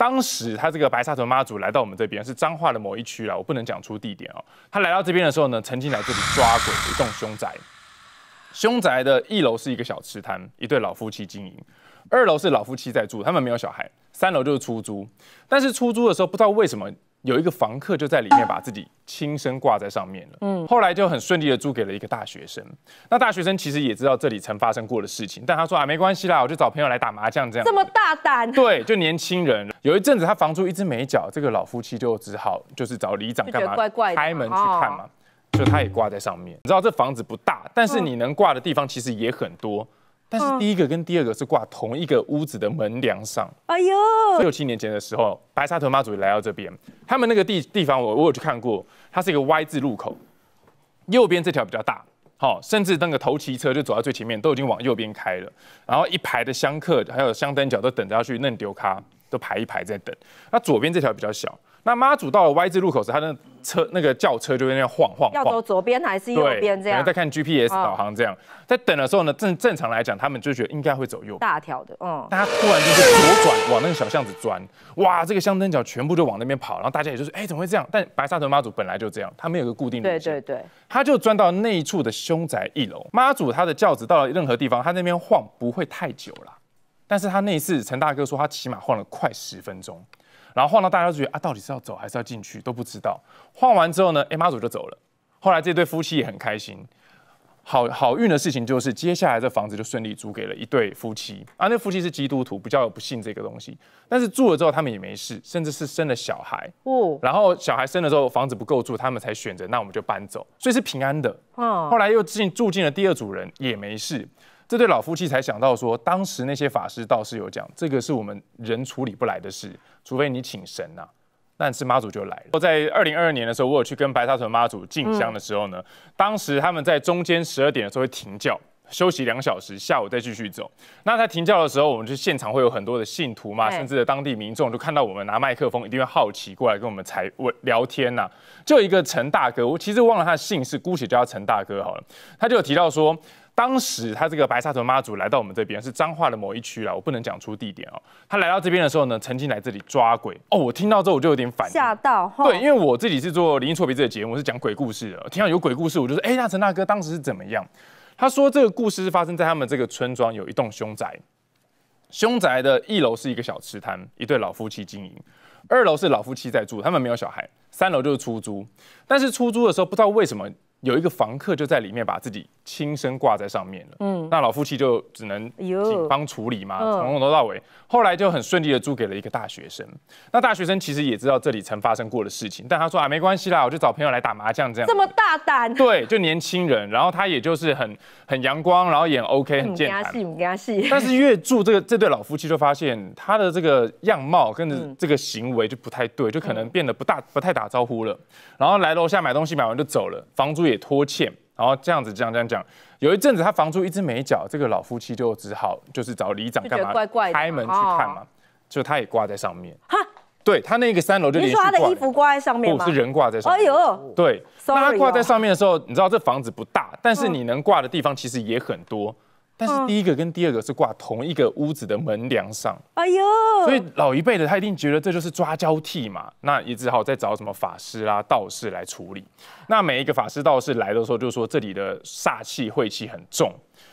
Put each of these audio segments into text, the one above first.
当时他这个白沙屯妈祖来到我们这边是彰化的某一区啊，我不能讲出地点啊。他来到这边的时候呢，曾经来这里抓鬼一栋凶宅，凶宅的一楼是一个小吃摊，一对老夫妻经营，二楼是老夫妻在住，他们没有小孩，三楼就是出租。但是出租的时候不知道为什么。有一个房客就在里面把自己亲身挂在上面了。嗯，后来就很顺利的租给了一个大学生。那大学生其实也知道这里曾发生过的事情，但他说啊，没关系啦，我就找朋友来打麻将这样。这么大胆？对，就年轻人。有一阵子他房租一直没缴，这个老夫妻就只好就是找里长干嘛，开门去看嘛。就他也挂在上面，你知道这房子不大，但是你能挂的地方其实也很多。但是第一个跟第二个是挂同一个屋子的门梁上。哎呦，六七年前的时候，白沙屯妈祖来到这边，他们那个地地方我我去看过，它是一个 Y 字路口，右边这条比较大，好，甚至那个头骑车就走在最前面，都已经往右边开了，然后一排的香客还有香灯脚都等着要去弄丢咖。都排一排在等，那左边这条比较小。那妈祖到了 Y 字路口时，他的车那个轿车就在那晃晃晃。要走左边还是右边？这样。再看 GPS 导航这样。在等的时候呢，正正常来讲，他们就觉得应该会走右大条的。嗯。但他突然就是左转往那个小巷子钻。哇，这个香灯脚全部就往那边跑。然后大家也就是，哎，怎么会这样？但白沙屯妈祖本来就这样，他没有个固定路线。对对对。他就钻到那一处的凶宅一楼。妈祖他的轿子到了任何地方，他那边晃不会太久了。但是他那一次陈大哥说他起码晃了快十分钟，然后晃到大家都觉得啊，到底是要走还是要进去都不知道。晃完之后呢，哎妈祖就走了。后来这对夫妻也很开心。好好运的事情就是，接下来这房子就顺利租给了一对夫妻啊。那夫妻是基督徒，比较不信这个东西。但是住了之后他们也没事，甚至是生了小孩。哦。然后小孩生了之后，房子不够住，他们才选择那我们就搬走，所以是平安的。哦。后来又进住进了第二组人，也没事。这对老夫妻才想到说，当时那些法师道士有讲，这个是我们人处理不来的事，除非你请神呐。那但是妈祖就来了。我在二零二二年的时候，我有去跟白沙屯妈祖进香的时候呢，当时他们在中间十二点的时候会停教。休息两小时，下午再继续走。那在停教的时候，我们就现场会有很多的信徒嘛，甚至当地民众，就看到我们拿麦克风，一定会好奇过来跟我们才问聊天呐。就一个陈大哥，我其实忘了他的姓氏，姑且叫他陈大哥好了。他就有提到说。当时他这个白沙屯妈祖来到我们这边是彰化的某一区啦，我不能讲出地点哦。他来到这边的时候呢，曾经来这里抓鬼哦。我听到之后我就有点反。吓到。对，因为我自己是做灵异错别字的节目，我是讲鬼故事的。听到有鬼故事，我就说：哎，那陈大哥当时是怎么样？他说这个故事是发生在他们这个村庄有一栋凶宅，凶宅的一楼是一个小吃摊，一对老夫妻经营；二楼是老夫妻在住，他们没有小孩；三楼就是出租。但是出租的时候不知道为什么。有一个房客就在里面把自己亲身挂在上面了。嗯，那老夫妻就只能警方处理嘛，从头到尾。后来就很顺利的租给了一个大学生。那大学生其实也知道这里曾发生过的事情，但他说啊，没关系啦，我就找朋友来打麻将这样。这么大胆？对，就年轻人。然后他也就是很很阳光，然后也 OK，很健谈。但是越住这个这对老夫妻就发现他的这个样貌跟这个行为就不太对，就可能变得不大不太打招呼了。然后来楼下买东西，买完就走了，房租也。也拖欠，然后这样子讲讲讲，有一阵子他房租一直没缴，这个老夫妻就只好就是找里长干嘛，开门去看嘛，就他也挂在上面，哈，对他那个三楼就连续挂，衣服挂在上面，不是人挂在上面，哎呦，对，他挂在上面的时候，你知道这房子不大，但是你能挂的地方其实也很多。但是第一个跟第二个是挂同一个屋子的门梁上，哎呦，所以老一辈的他一定觉得这就是抓交替嘛，那也只好再找什么法师啦、道士来处理。那每一个法师、道士来的时候就说这里的煞气、晦气很重，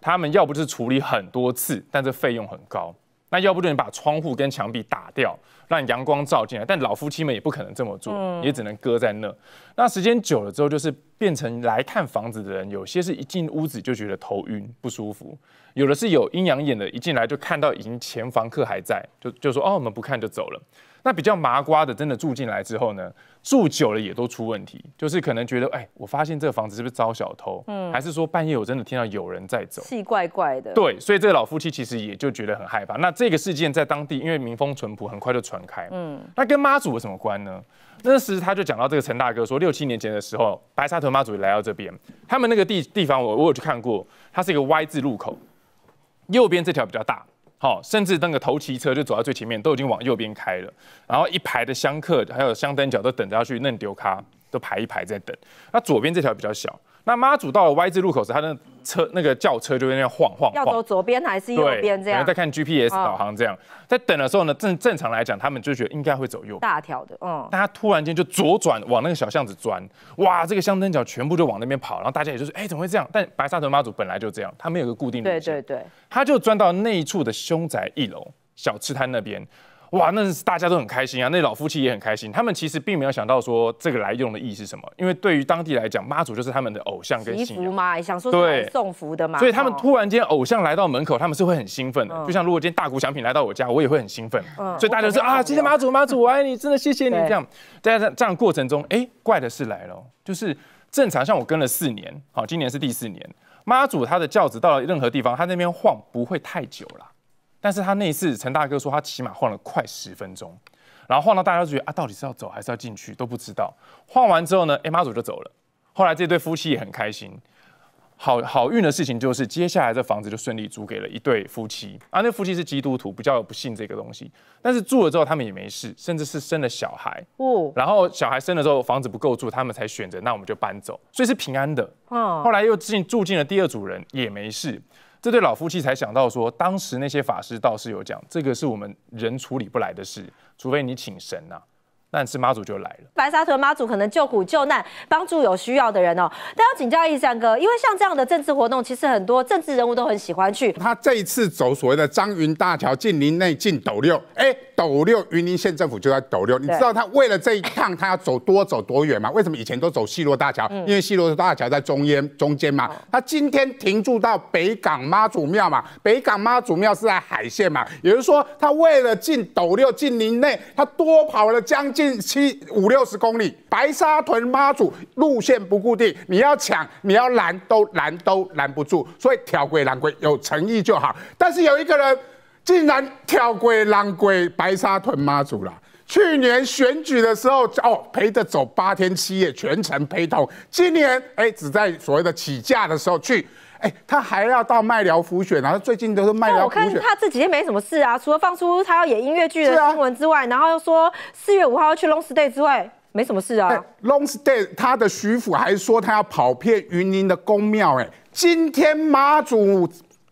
他们要不是处理很多次，但这费用很高；那要不就你把窗户跟墙壁打掉。让阳光照进来，但老夫妻们也不可能这么做，也只能搁在那。那时间久了之后，就是变成来看房子的人，有些是一进屋子就觉得头晕不舒服，有的是有阴阳眼的，一进来就看到已经前房客还在，就就说哦，我们不看就走了。那比较麻瓜的，真的住进来之后呢，住久了也都出问题，就是可能觉得哎，我发现这个房子是不是招小偷？嗯，还是说半夜我真的听到有人在走？气怪怪的。对，所以这老夫妻其实也就觉得很害怕。那这个事件在当地，因为民风淳朴，很快就传。开，嗯，那跟妈祖有什么关呢？那时他就讲到这个陈大哥说，六七年前的时候，白沙头妈祖来到这边，他们那个地地方，我我有去看过，它是一个 Y 字路口，右边这条比较大，好，甚至那个头骑车就走到最前面，都已经往右边开了，然后一排的香客还有香灯脚都等着要去弄丢咖，都排一排在等，那左边这条比较小。那妈祖到了 Y 字路口时，他的车那个轿车就在那晃晃，要走左边还是右边这样？再看 GPS 导航这样，在等的时候呢，正正常来讲，他们就觉得应该会走右大条的，嗯，大家突然间就左转往那个小巷子钻，哇，这个香灯脚全部就往那边跑，然后大家也就是，哎，怎么会这样？但白沙屯妈祖本来就这样，他没有个固定路线，对对对，他就钻到那一处的凶宅一楼小吃摊那边。哇，那大家都很开心啊，那老夫妻也很开心。他们其实并没有想到说这个来用的意义是什么，因为对于当地来讲，妈祖就是他们的偶像跟信仰嘛，想说对送福的嘛。所以他们突然间偶像来到门口，他们是会很兴奋的。就像如果今天大鼓奖品来到我家，我也会很兴奋。嗯，所以大家说啊，今天妈祖妈祖我爱你，真的谢谢你。这样，在这样过程中，哎，怪的事来了，就是正常像我跟了四年，好，今年是第四年，妈祖他的轿子到了任何地方，他那边晃不会太久了。但是他那一次，陈大哥说他起码晃了快十分钟，然后晃到大家都觉得啊，到底是要走还是要进去都不知道。晃完之后呢，A 妈祖就走了。后来这对夫妻也很开心。好好运的事情就是，接下来这房子就顺利租给了一对夫妻。啊，那夫妻是基督徒，比较不信这个东西。但是住了之后，他们也没事，甚至是生了小孩。然后小孩生了之后，房子不够住，他们才选择那我们就搬走，所以是平安的。嗯。后来又进住进了第二组人，也没事。这对老夫妻才想到说，当时那些法师倒是有讲，这个是我们人处理不来的事，除非你请神呐。那但是妈祖就来了。白沙屯妈祖可能救苦救难，帮助有需要的人哦。但要请教一山哥，因为像这样的政治活动，其实很多政治人物都很喜欢去。他这一次走所谓的张云大桥进林内进斗六，哎。斗六云林县政府就在斗六，你知道他为了这一趟他要走多走多远吗？为什么以前都走西洛大桥？因为溪洛大桥在中间中间嘛。他今天停驻到北港妈祖庙嘛，北港妈祖庙是在海线嘛，也就是说他为了进斗六进林内，他多跑了将近七五六十公里。白沙屯妈祖路线不固定，你要抢你要拦都拦都拦不住，所以条规拦规有诚意就好。但是有一个人。竟然跳龟浪鬼、白沙屯妈祖啦。去年选举的时候，哦陪着走八天七夜全程陪同。今年哎，只在所谓的起驾的时候去。哎，他还要到麦寮扶选啊。最近都是麦寮浮选。我看他这几天没什么事啊，除了放出他要演音乐剧的新闻之外，然后又说四月五号要去 Long Stay 之外，没什么事啊。Long Stay 他的徐府还说他要跑遍云林的公庙。哎，今天妈祖。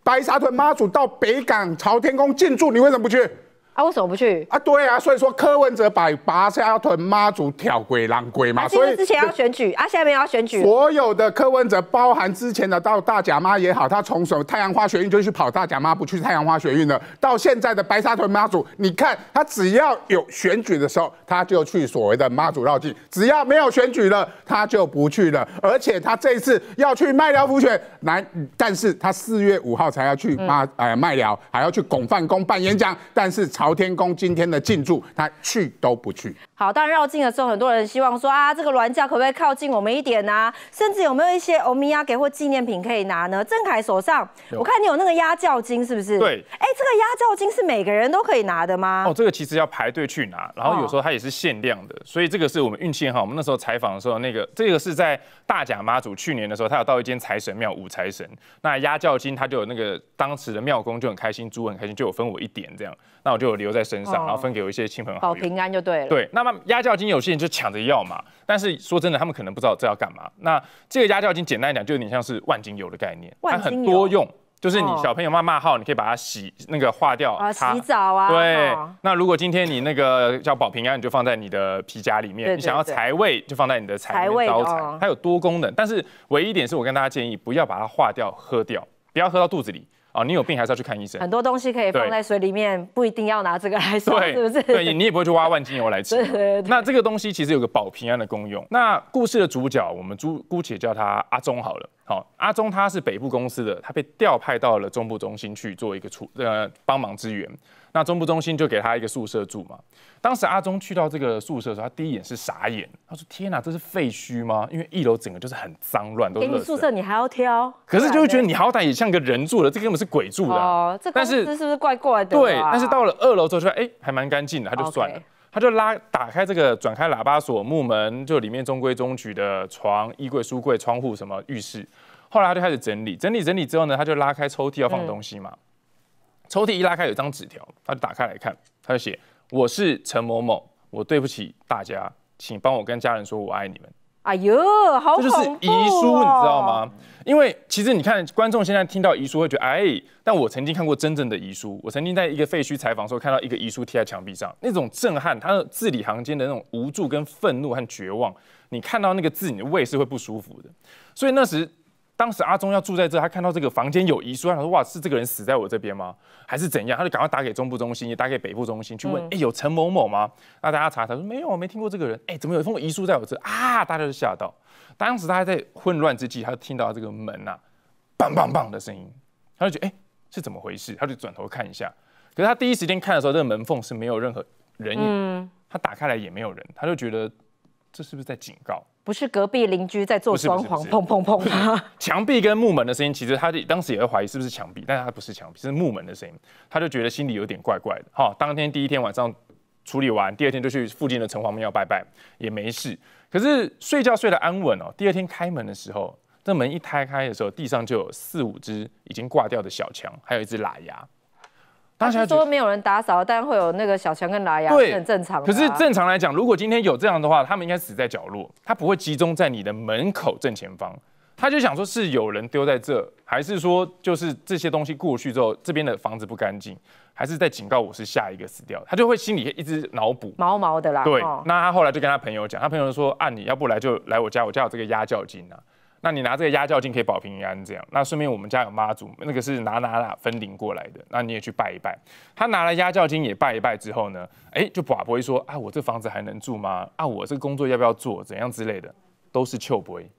白沙屯妈祖到北港朝天宫进驻，你为什么不去？啊，为什么不去？啊，对啊，所以说柯文哲把拔沙屯妈祖挑鬼狼鬼嘛，所以之前要选举，啊，现在没有要选举。所有的柯文哲，包含之前的到大甲妈也好，他从什么太阳花学运就去跑大甲妈，不去太阳花学运了，到现在的白沙屯妈祖，你看他只要有选举的时候，他就去所谓的妈祖绕境；只要没有选举了，他就不去了。而且他这一次要去麦寮福选，来，但是他四月五号才要去妈，呃麦寮还要去拱范公办演讲，但是朝。朝天宫今天的进驻，他去都不去。好，当然绕境的时候，很多人希望说啊，这个銮轿可不可以靠近我们一点啊？甚至有没有一些欧米亚给或纪念品可以拿呢？郑凯手上，我看你有那个压轿金，是不是？对。哎，这个压轿金是每个人都可以拿的吗？哦，这个其实要排队去拿，然后有时候它也是限量的，所以这个是我们运气很好。我们那时候采访的时候，那个这个是在大甲妈祖去年的时候，他有到一间财神庙五财神，那压轿金他就有那个当时的庙工就很开心，主很开心就有分我一点这样，那我就。留在身上，然后分给我一些亲朋好友保平安就对了。对，那么压轿金有些人就抢着要嘛，但是说真的，他们可能不知道这要干嘛。那这个压轿金简单讲，就有点像是万金油的概念，它很多用，就是你小朋友妈妈号，你可以把它洗那个化掉，洗澡啊。对，那如果今天你那个叫保平安，你就放在你的皮夹里面；你想要财位，就放在你的财位招财。它有多功能，但是唯一一点是我跟大家建议，不要把它化掉喝掉，不要喝到肚子里。啊，你有病还是要去看医生。很多东西可以放在水里面，不一定要拿这个来刷，是不是？对，你也不会去挖万金油来吃。那这个东西其实有个保平安的功用。那故事的主角，我们姑姑且叫他阿忠好了。好，阿中他是北部公司的，他被调派到了中部中心去做一个处，呃，帮忙支援。那中部中心就给他一个宿舍住嘛。当时阿中去到这个宿舍的时候，他第一眼是傻眼，他说：“天哪，这是废墟吗？”因为一楼整个就是很脏乱，都给你宿舍，你还要挑？可是就会觉得你好歹也像个人住了，这根本是鬼住的。哦，这公司是不是怪怪的？对，但是到了二楼之后，说：“哎，还蛮干净的。”他就算了。他就拉打开这个转开喇叭锁木门，就里面中规中矩的床、衣柜、书柜、窗户什么浴室。后来他就开始整理，整理整理之后呢，他就拉开抽屉要放东西嘛。抽屉一拉开有张纸条，他就打开来看，他就写：“我是陈某某，我对不起大家，请帮我跟家人说，我爱你们。”哎呦，好恐这就是遗书，你知道吗？因为其实你看，观众现在听到遗书会觉得哎，但我曾经看过真正的遗书，我曾经在一个废墟采访时候看到一个遗书贴在墙壁上，那种震撼，它的字里行间的那种无助、跟愤怒和绝望，你看到那个字，你的胃是会不舒服的。所以那时。当时阿忠要住在这，他看到这个房间有遗书，他想说：哇，是这个人死在我这边吗？还是怎样？他就赶快打给中部中心，也打给北部中心去问：哎，有陈某某吗？那大家查查说没有，没听过这个人。哎，怎么有一封遗书在我这啊？大家都吓到。当时他在混乱之际，他就听到这个门呐，棒棒棒的声音，他就觉得：哎，是怎么回事？他就转头看一下，可是他第一时间看的时候，这个门缝是没有任何人影，他打开来也没有人，他就觉得。这是不是在警告？不是隔壁邻居在做装潢，砰砰砰！墙壁跟木门的声音，其实他当时也会怀疑是不是墙壁，但他不是墙壁，是木门的声音，他就觉得心里有点怪怪的。好，当天第一天晚上处理完，第二天就去附近的城隍庙拜拜，也没事。可是睡觉睡得安稳哦。第二天开门的时候，这门一开开的时候，地上就有四五只已经挂掉的小强，还有一只喇牙。大家都说没有人打扫，但会有那个小强跟垃牙，是很正常可是正常来讲，如果今天有这样的话，他们应该死在角落，他不会集中在你的门口正前方。他就想说，是有人丢在这，还是说就是这些东西过去之后，这边的房子不干净，还是在警告我是下一个死掉他就会心里一直脑补毛毛的啦。对，那他后来就跟他朋友讲，他朋友说，啊，你要不来就来我家，我家有这个鸭叫精啊。那你拿这个压叫经可以保平安这样，那顺便我们家有妈祖，那个是拿拿哪分灵过来的，那你也去拜一拜。他拿了压叫金也拜一拜之后呢，哎，就寡不会说，啊，我这房子还能住吗？啊，我这个工作要不要做？怎样之类的，都是糗不会，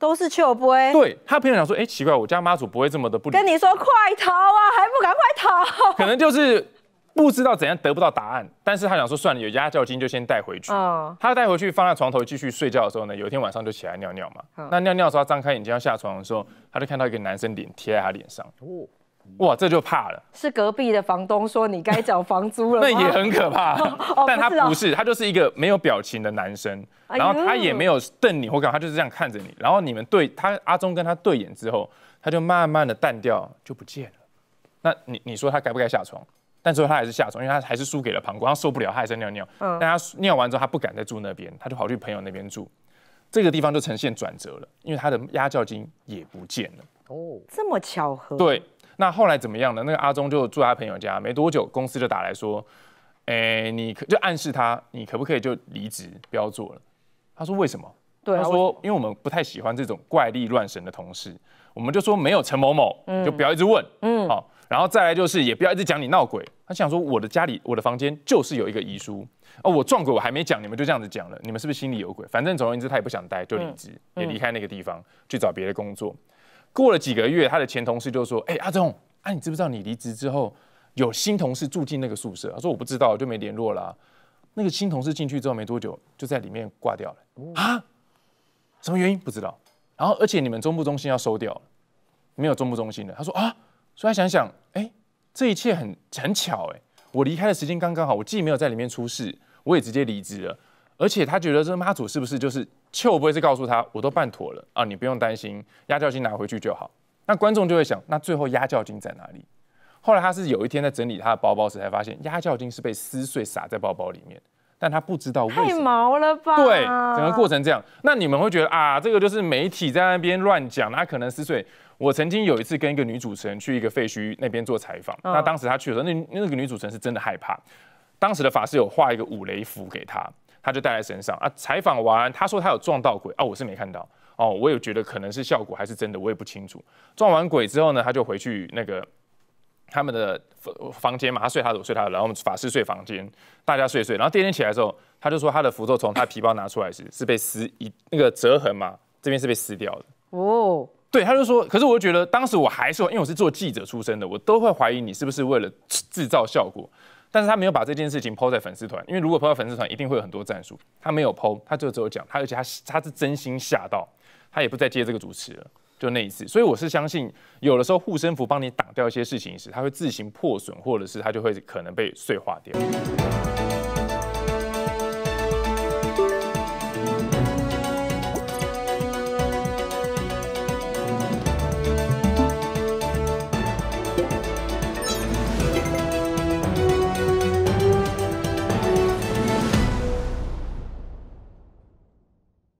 都是糗不会。对他朋友讲说，哎，奇怪，我家妈祖不会这么的不跟你说快逃啊，还不赶快逃？可能就是。不知道怎样得不到答案，但是他想说算了，有压教金就先带回去。他带回去放在床头继续睡觉的时候呢，有一天晚上就起来尿尿嘛。那尿尿的时候，张开眼睛要下床的时候，他就看到一个男生脸贴在他脸上。哇，这就怕了。是隔壁的房东说你该缴房租了。那也很可怕，但他不是，他就是一个没有表情的男生，然后他也没有瞪你或干嘛，他就是这样看着你。然后你们对他阿忠跟他对眼之后，他就慢慢的淡掉就不见了。那你你说他该不该下床？但最后他还是下床，因为他还是输给了膀胱，他受不了，他还是尿尿。嗯，但他尿完之后，他不敢再住那边，他就跑去朋友那边住。这个地方就呈现转折了，因为他的压叫金也不见了。哦，这么巧合。对，那后来怎么样呢？那个阿忠就住他朋友家，没多久公司就打来说，哎，你可就暗示他，你可不可以就离职，不要做了？他说为什么？他说：“因为我们不太喜欢这种怪力乱神的同事，我们就说没有陈某某，就不要一直问。好，然后再来就是也不要一直讲你闹鬼。他想说我的家里，我的房间就是有一个遗书哦。我撞鬼我还没讲，你们就这样子讲了，你们是不是心里有鬼？反正总而言之，他也不想待，就离职也离开那个地方去找别的工作。过了几个月，他的前同事就说：‘哎，阿忠，哎，你知不知道你离职之后有新同事住进那个宿舍？’他说：‘我不知道，就没联络了。’那个新同事进去之后没多久，就在里面挂掉了啊。”什么原因不知道，然后而且你们中部中心要收掉，没有中部中心的。他说啊，所以他想想，哎，这一切很很巧哎，我离开的时间刚刚好，我既没有在里面出事，我也直接离职了。而且他觉得这妈祖是不是就是不会是告诉他，我都办妥了啊，你不用担心，压叫金拿回去就好。那观众就会想，那最后压叫金在哪里？后来他是有一天在整理他的包包时，才发现压叫金是被撕碎撒在包包里面。但他不知道为什么，太毛了吧？对，整个过程这样，那你们会觉得啊，这个就是媒体在那边乱讲，他可能是所以。我曾经有一次跟一个女主持人去一个废墟那边做采访，那当时她去的时候，那那个女主持人是真的害怕，当时的法师有画一个五雷符给她，她就带在身上啊。采访完，她说她有撞到鬼啊，我是没看到哦，我有觉得可能是效果还是真的，我也不清楚。撞完鬼之后呢，她就回去那个。他们的房房间嘛，他睡他，的，我睡他。的，然后我们法师睡房间，大家睡睡。然后第二天起来的时候，他就说他的符咒从他皮包拿出来时是被撕一那个折痕嘛，这边是被撕掉的。哦，对，他就说。可是我觉得当时我还是因为我是做记者出身的，我都会怀疑你是不是为了制造效果。但是他没有把这件事情抛在粉丝团，因为如果抛在粉丝团，一定会有很多战术。他没有抛，他就只有讲他，而且他他是真心吓到，他也不再接这个主持了。就那一次，所以我是相信，有的时候护身符帮你挡掉一些事情时，它会自行破损，或者是它就会可能被碎化掉。